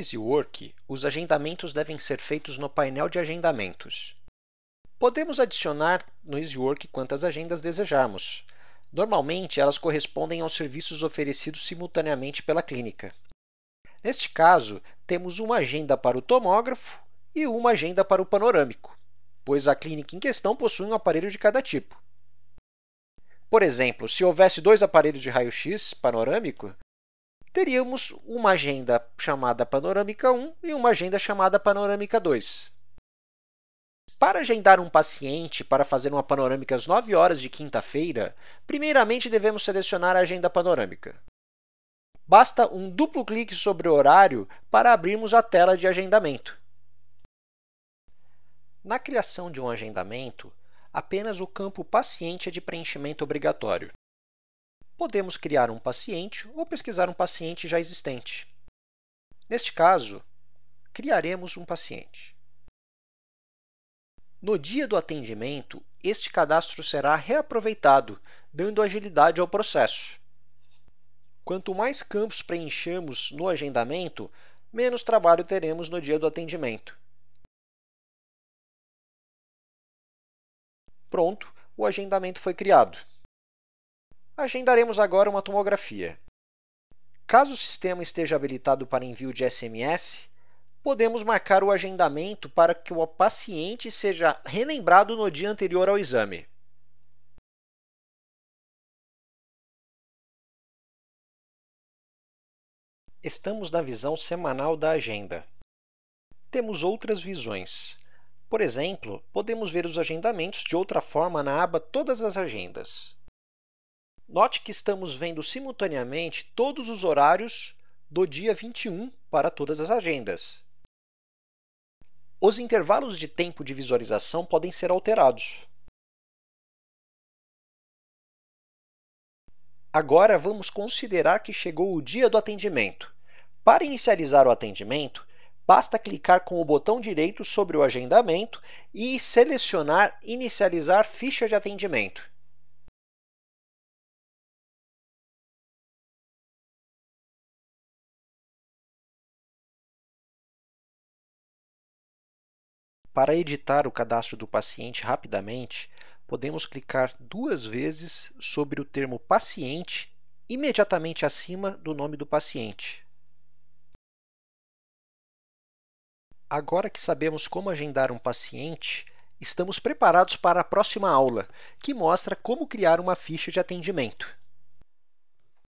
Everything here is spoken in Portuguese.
No e Work, os agendamentos devem ser feitos no painel de agendamentos. Podemos adicionar no EasyWork quantas agendas desejarmos. Normalmente, elas correspondem aos serviços oferecidos simultaneamente pela clínica. Neste caso, temos uma agenda para o tomógrafo e uma agenda para o panorâmico, pois a clínica em questão possui um aparelho de cada tipo. Por exemplo, se houvesse dois aparelhos de raio-x panorâmico, teríamos uma agenda chamada panorâmica 1 e uma agenda chamada panorâmica 2. Para agendar um paciente para fazer uma panorâmica às 9 horas de quinta-feira, primeiramente devemos selecionar a agenda panorâmica. Basta um duplo clique sobre o horário para abrirmos a tela de agendamento. Na criação de um agendamento, apenas o campo paciente é de preenchimento obrigatório podemos criar um paciente ou pesquisar um paciente já existente. Neste caso, criaremos um paciente. No dia do atendimento, este cadastro será reaproveitado, dando agilidade ao processo. Quanto mais campos preenchemos no agendamento, menos trabalho teremos no dia do atendimento. Pronto, o agendamento foi criado agendaremos agora uma tomografia. Caso o sistema esteja habilitado para envio de SMS, podemos marcar o agendamento para que o paciente seja relembrado no dia anterior ao exame. Estamos na visão semanal da agenda. Temos outras visões. Por exemplo, podemos ver os agendamentos de outra forma na aba Todas as agendas. Note que estamos vendo simultaneamente todos os horários do dia 21 para todas as agendas. Os intervalos de tempo de visualização podem ser alterados. Agora vamos considerar que chegou o dia do atendimento. Para inicializar o atendimento, basta clicar com o botão direito sobre o agendamento e selecionar Inicializar ficha de atendimento. Para editar o cadastro do paciente rapidamente, podemos clicar duas vezes sobre o termo paciente imediatamente acima do nome do paciente. Agora que sabemos como agendar um paciente, estamos preparados para a próxima aula, que mostra como criar uma ficha de atendimento.